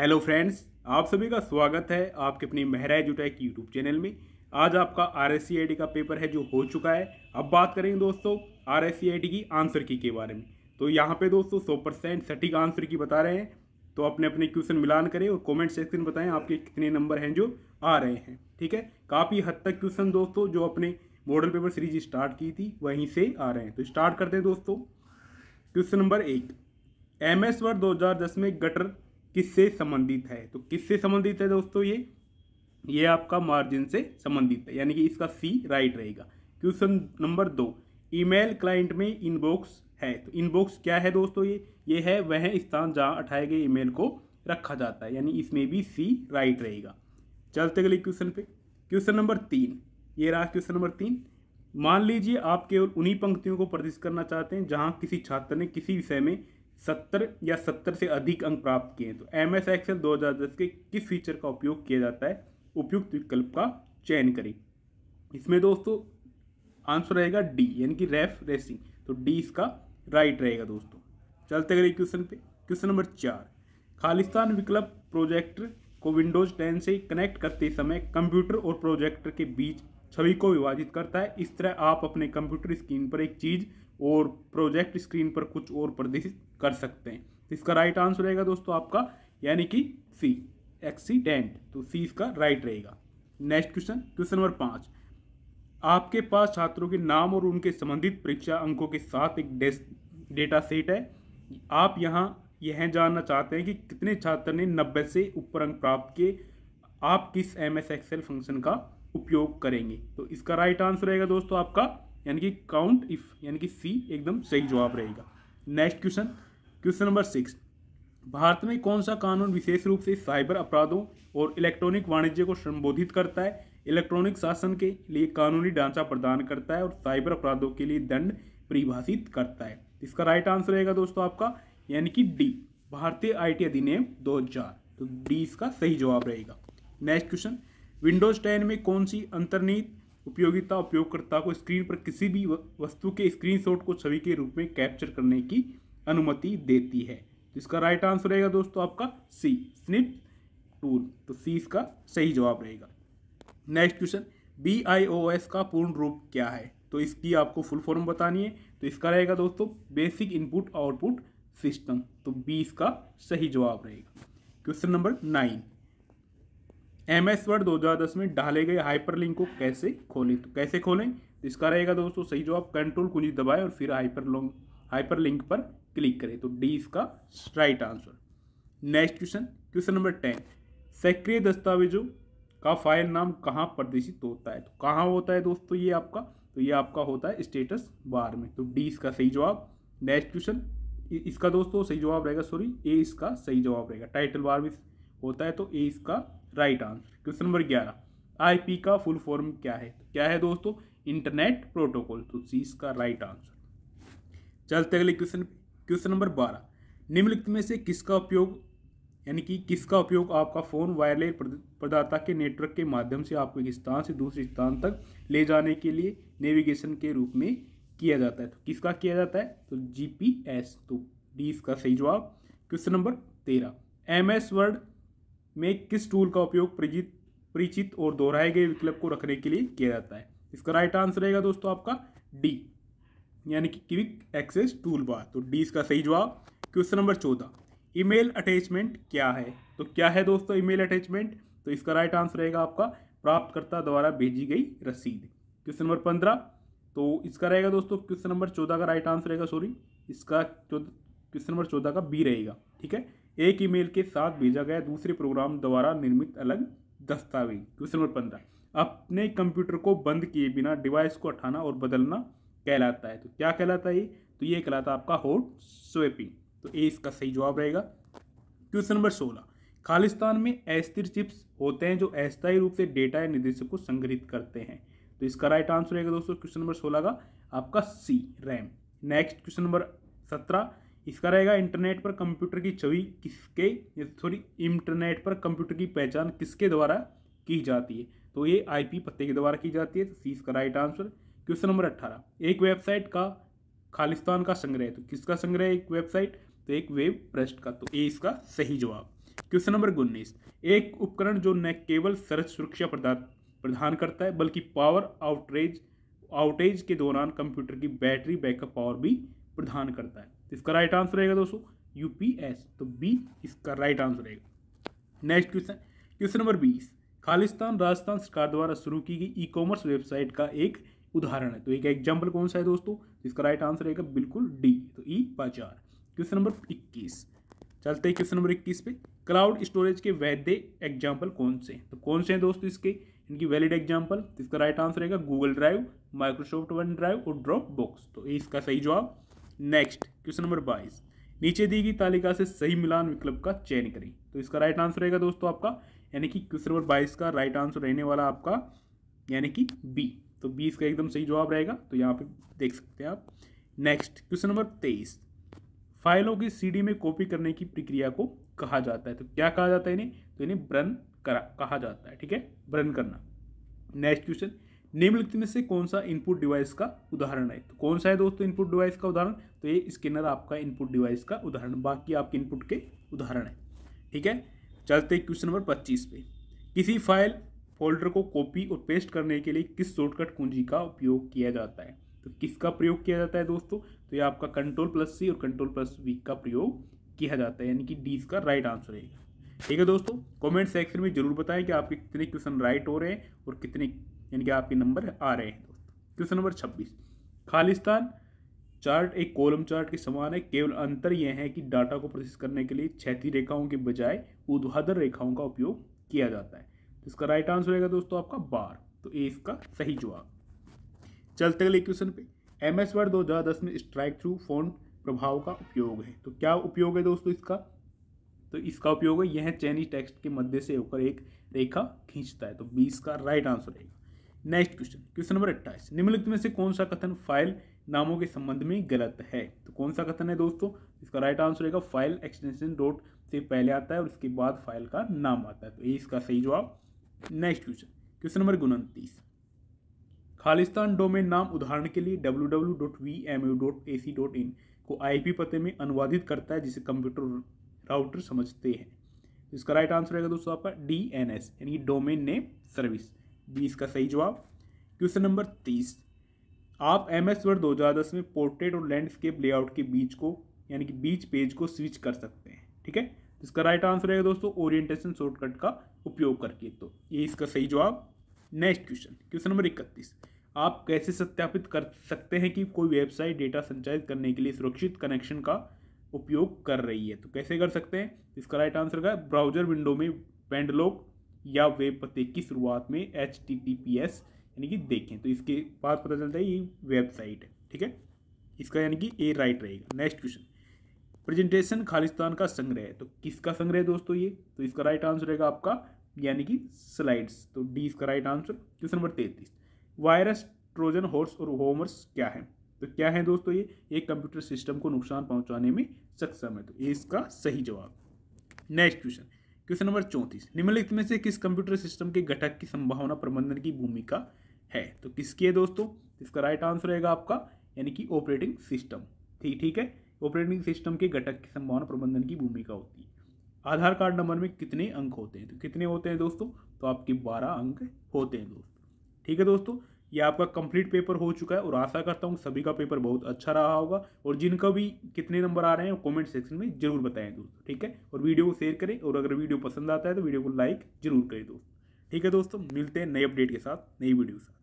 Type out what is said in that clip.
hello friends आप सभी का स्वागत है आपके अपनी मेहरा जुटाई की यूट्यूब चैनल में आज आपका आर एस का पेपर है जो हो चुका है अब बात करेंगे दोस्तों आर एस की आंसर की के बारे में तो यहाँ पे दोस्तों सौ परसेंट सटीक आंसर की बता रहे हैं तो अपने अपने क्वेश्चन मिलान करें और कमेंट सेक्शन बताएं आपके कितने नंबर हैं जो आ रहे हैं ठीक है काफ़ी हद तक क्वेश्चन दोस्तों जो अपने मॉडल पेपर सीरीज स्टार्ट की थी वहीं से आ रहे हैं तो स्टार्ट करते हैं दोस्तों क्वेश्चन नंबर एक एम एस वर्ड दो में गटर किससे संबंधित है तो किससे संबंधित है दोस्तों ये ये आपका मार्जिन से संबंधित है यानी कि इसका सी राइट रहेगा क्वेश्चन नंबर दो ईमेल क्लाइंट में इनबॉक्स है तो इनबॉक्स क्या है दोस्तों ये ये है वह स्थान जहाँ उठाए गए ईमेल को रखा जाता है यानी इसमें भी सी राइट रहेगा चलते अगले क्वेश्चन पे क्वेश्चन नंबर तीन ये रहा क्वेश्चन नंबर तीन मान लीजिए आप केवल उन्हीं पंक्तियों को प्रदर्शित करना चाहते हैं जहाँ किसी छात्र ने किसी विषय में सत्तर या सत्तर से अधिक अंक प्राप्त किए हैं तो एम एस एक्सेल दो हज़ार दस के किस फीचर का उपयोग किया जाता है उपयुक्त विकल्प का चयन करें इसमें दोस्तों आंसर रहेगा डी यानी कि रेफ रेसिंग तो डी इसका राइट रहेगा दोस्तों चलते अगले क्वेश्चन पे क्वेश्चन नंबर चार खालिस्तान विकल्प प्रोजेक्टर को विंडोज टेन से कनेक्ट करते समय कंप्यूटर और प्रोजेक्टर के बीच छवि को विभाजित करता है इस तरह आप अपने कंप्यूटर स्क्रीन पर एक चीज़ और प्रोजेक्ट स्क्रीन पर कुछ और प्रदर्शित कर सकते हैं तो इसका राइट आंसर रहेगा दोस्तों आपका यानी कि सी एक्सीडेंट तो सी इसका राइट रहेगा नेक्स्ट क्वेश्चन क्वेश्चन नंबर पाँच आपके पास छात्रों के नाम और उनके संबंधित परीक्षा अंकों के साथ एक डेटा सेट है आप यहाँ यह जानना चाहते हैं कि कितने छात्र ने नब्बे से ऊपर अंक प्राप्त किए आप किस एम एस एक्सेल फंक्शन का उपयोग करेंगे तो इसका राइट आंसर रहेगा दोस्तों आपका यानी कि काउंट इफ यानी कि सी एकदम सही जवाब रहेगा next question question number six भारत में कौन सा कानून विशेष रूप से साइबर अपराधों और इलेक्ट्रॉनिक वाणिज्य को संबोधित करता है इलेक्ट्रॉनिक शासन के लिए कानूनी ढांचा प्रदान करता है और साइबर अपराधों के लिए दंड परिभाषित करता है इसका राइट आंसर रहेगा दोस्तों आपका यानी कि डी भारतीय आईटी अधिनियम 2000 तो डी इसका सही जवाब रहेगा नेक्स्ट क्वेश्चन विंडोज टेन में कौन सी अंतर्निहित उपयोगिता उपयोगकर्ता को स्क्रीन पर किसी भी वस्तु के स्क्रीनशॉट को छवि के रूप में कैप्चर करने की अनुमति देती है तो इसका राइट आंसर रहेगा दोस्तों आपका सी स्निप टूल तो सी इसका सही जवाब रहेगा next question B I O S का पूर्ण रूप क्या है तो इसकी आपको फुल फॉर्म बतानी है तो इसका रहेगा दोस्तों बेसिक इनपुट आउटपुट सिस्टम तो बी इसका सही जवाब रहेगा question number nine M S word दो में डाले गए हाइपरलिंक को कैसे खोलें तो कैसे खोलें तो इसका रहेगा दोस्तों सही जवाब कंट्रोल कुंजी दबाएं और फिर हाइपर हाइपरलिंक पर क्लिक करें तो डी इसका right answer next question question number ten सक्रिय दस्तावेजों का फाइल नाम कहाँ प्रदर्शित होता है तो कहाँ होता है दोस्तों ये आपका तो ये आपका होता है स्टेटस बार में तो डी इसका सही जवाब नेक्स्ट क्वेश्चन इसका दोस्तों सही जवाब रहेगा सॉरी ए इसका सही जवाब रहेगा टाइटल बार में होता है तो ए इसका राइट आंसर क्वेश्चन नंबर ग्यारह आईपी का फुल फॉर्म क्या है क्या है दोस्तों इंटरनेट प्रोटोकॉल तो सी इसका राइट आंसर चलते अगले क्वेश्चन क्वेश्चन नंबर बारह निम्नलिखित में से किसका उपयोग यानी कि किसका उपयोग आपका फ़ोन वायरलेस प्रदाता के नेटवर्क के माध्यम से आपको एक स्थान से दूसरे स्थान तक ले जाने के लिए नेविगेशन के रूप में किया जाता है तो किसका किया जाता है तो जीपीएस तो डी इसका सही जवाब क्वेश्चन नंबर तेरह एम एस वर्ड में किस टूल का उपयोग परिचित परिचित और दोहराए गए विकल्प को रखने के लिए किया जाता है इसका राइट आंसर रहेगा दोस्तों आपका डी यानी कि क्विक एक्सेस टूल बार तो डी इसका सही जवाब क्वेश्चन नंबर चौदह ईमेल अटैचमेंट क्या है तो क्या है दोस्तों ईमेल अटैचमेंट तो इसका राइट आंसर रहेगा आपका प्राप्तकर्ता द्वारा भेजी गई रसीद क्वेश्चन नंबर पंद्रह तो इसका रहेगा दोस्तों क्वेश्चन नंबर चौदह का राइट आंसर रहेगा सॉरी इसका क्वेश्चन नंबर चौदह का बी रहेगा ठीक है एक ईमेल के साथ भेजा गया दूसरे प्रोग्राम द्वारा निर्मित अलग दस्तावेज क्वेश्चन नंबर पंद्रह अपने कंप्यूटर को बंद किए बिना डिवाइस को हटाना और बदलना कहलाता है तो क्या कहलाता है तो ये कहलाता है आपका होट स्वेपिंग तो ए इसका सही जवाब रहेगा क्वेश्चन नंबर सोलह खालिस्तान में अस्थिर चिप्स होते हैं जो अस्थायी रूप से डेटा या निर्देशों को संग्रहित करते हैं तो इसका राइट आंसर रहेगा दोस्तों क्वेश्चन नंबर सोलह का आपका C RAM next question number सत्रह इसका रहेगा इंटरनेट पर कंप्यूटर की छवि किसके सॉरी इंटरनेट पर कंप्यूटर की पहचान किसके द्वारा की जाती है तो ये आईपी पते के द्वारा की जाती है तो सी इसका राइट आंसर क्वेश्चन नंबर अट्ठारह एक वेबसाइट का खालिस्तान का संग्रह तो किसका संग्रह एक वेबसाइट तो एक वेब पृष्ठ का तो ये इसका सही जवाब क्वेश्चन नंबर उन्नीस एक उपकरण जो न केवल सर्च सुरक्षा प्रदान प्रदान करता है बल्कि पावर आउटरेज आउटेज के दौरान कंप्यूटर की बैटरी बैकअप पावर भी प्रदान करता है तो इसका राइट आंसर रहेगा दोस्तों यूपीएस तो बी इसका राइट आंसर रहेगा नेक्स्ट क्वेश्चन क्वेश्चन नंबर बीस खालिस्तान राजस्थान सरकार द्वारा शुरू की गई ई कॉमर्स वेबसाइट का एक उदाहरण है तो एक एग्जाम्पल कौन सा है दोस्तों इसका राइट आंसर रहेगा बिल्कुल डी तो ई बाजार क्वेश्चन नंबर इक्कीस चलते हैं क्वेश्चन नंबर इक्कीस पे क्लाउड स्टोरेज के वैध एग्जाम्पल कौन से हैं तो कौन से हैं दोस्तों इसके इनकी वैलिड एग्जाम्पल तो इसका राइट आंसर रहेगा Google Drive Microsoft One Drive और ड्रॉप बॉक्स तो इसका सही जवाब नेक्स्ट क्वेश्चन नंबर बाईस नीचे दी गई तालिका से सही मिलान विकल्प का चयन करें तो इसका राइट आंसर रहेगा दोस्तों आपका यानी कि क्वेश्चन नंबर बाईस का राइट आंसर रहने वाला आपका यानी कि बी तो बी इसका एकदम सही जवाब रहेगा तो यहाँ पे देख सकते हैं आप नेक्स्ट क्वेश्चन नंबर तेईस फाइलों की सीडी में कॉपी करने की प्रक्रिया को कहा जाता है तो क्या कहा जाता है इन्हें तो इन्हें ब्रन करा कहा जाता है ठीक है ब्रन करना नेक्स्ट क्वेश्चन निम्नलिखित में से कौन सा इनपुट डिवाइस का उदाहरण है तो कौन सा है दोस्तों इनपुट डिवाइस का उदाहरण तो ये स्कैनर आपका इनपुट डिवाइस का उदाहरण बाकी आपके इनपुट के उदाहरण है ठीक है चलते क्वेश्चन नंबर पच्चीस पे किसी फाइल फोल्डर को कॉपी और पेस्ट करने के लिए किस शॉर्टकट कुंजी का उपयोग किया जाता है तो किसका प्रयोग किया जाता है दोस्तों तो ये आपका कंट्रोल प्लस सी और कंट्रोल प्लस वी का प्रयोग किया जाता है यानी कि डी इसका राइट आंसर है ठीक है दोस्तों कमेंट सेक्शन में जरूर बताएं कि आपके कितने क्वेश्चन राइट हो रहे हैं और कितने यानी कि आपके नंबर आ रहे हैं दोस्तों क्वेश्चन नंबर छब्बीस खालिस्तान चार्ट एक कॉलम चार्ट के समान है केवल अंतर यह है कि डाटा को प्रोसेस करने के लिए छैती रेखाओं के बजाय ऊर्ध्वाधर रेखाओं का उपयोग किया जाता है तो इसका राइट आंसर रहेगा दोस्तों आपका बार तो ए इसका सही जवाब चलते अगले क्वेश्चन पे एम एस वर्ड दो हज़ार दस में स्ट्राइक थ्रू फोन प्रभाव का उपयोग है तो क्या उपयोग है दोस्तों इसका तो इसका उपयोग है यह चैनी टेक्स्ट के मध्य से होकर एक रेखा खींचता है तो बीस का राइट आंसर रहेगा नेक्स्ट क्वेश्चन क्वेश्चन नंबर अट्ठाईस निम्नलिखित में से कौन सा कथन फाइल नामों के संबंध में गलत है तो कौन सा कथन है दोस्तों इसका राइट आंसर रहेगा फाइल एक्सटेंशन डॉट से पहले आता है और इसके बाद फाइल का नाम आता है तो ये इसका सही जवाब नेक्स्ट क्वेश्चन क्वेश्चन नंबर उनतीस खालिस्तान डोमेन नाम उदाहरण के लिए इन को पी पते में अनुवादित करता है जिसे कंप्यूटर राउटर समझते हैं इसका राइट आंसर रहेगा दोस्तों आपका डी एन एस यानी डोमेन नेम सर्विस बी इसका सही जवाब क्वेश्चन नंबर तीस आप एम एस वर्ड दो में पोर्ट्रेट और लैंडस्केप लेआउट के बीच को यानी कि बीच पेज को स्विच कर सकते हैं ठीक है तो इसका राइट आंसर रहेगा दोस्तों ओरिएंटेशन शॉर्टकट का उपयोग करके तो ये इसका सही जवाब नेक्स्ट क्वेश्चन क्वेश्चन नंबर इकतीस आप कैसे सत्यापित कर सकते हैं कि कोई वेबसाइट डेटा संचालित करने के लिए सुरक्षित कनेक्शन का उपयोग कर रही है तो कैसे कर सकते हैं इसका राइट आंसर का ब्राउजर विंडो में पेंडलॉक या वेब पते की शुरुआत में H T T P S यानी कि देखें तो इसके बाद पता चलता है ये वेबसाइट है ठीक है इसका यानी कि ए राइट रहेगा नेक्स्ट क्वेश्चन प्रेजेंटेशन खालिस्तान का संग्रह है तो किसका संग्रह है दोस्तों ये तो इसका राइट आंसर रहेगा आपका यानी कि स्लाइड्स तो डी इसका राइट आंसर क्वेश्चन नंबर तैंतीस वायरस ट्रोजन हॉर्स और होमर्स क्या है तो क्या है दोस्तों ये एक कंप्यूटर सिस्टम को नुकसान पहुंचाने में सक्षम है तो ये इसका सही जवाब नेक्स्ट क्वेश्चन क्वेश्चन नंबर चौंतीस निम्नलिखित में से किस कंप्यूटर सिस्टम के घटक की संभावना प्रबंधन की भूमिका है तो किसकी है दोस्तों इसका राइट आंसर रहेगा आपका यानी कि ऑपरेटिंग सिस्टम ठीक ठीक है ऑपरेटिंग सिस्टम के घटक की संभावना प्रबंधन की भूमिका होती है आधार कार्ड नंबर में कितने अंक होते हैं तो कितने होते हैं दोस्तों तो आपके बारह अंक होते हैं दोस्तों ठीक है दोस्तों ये आपका कंप्लीट पेपर हो चुका है और आशा करता हूँ सभी का पेपर बहुत अच्छा रहा होगा और जिनका भी कितने नंबर आ रहे हैं कमेंट सेक्शन में जरूर बताएं दोस्तों ठीक है और वीडियो को शेयर करें और अगर वीडियो पसंद आता है तो वीडियो को लाइक जरूर करें दोस्तों ठीक है दोस्तों मिलते हैं नए अपडेट के साथ नई वीडियो के साथ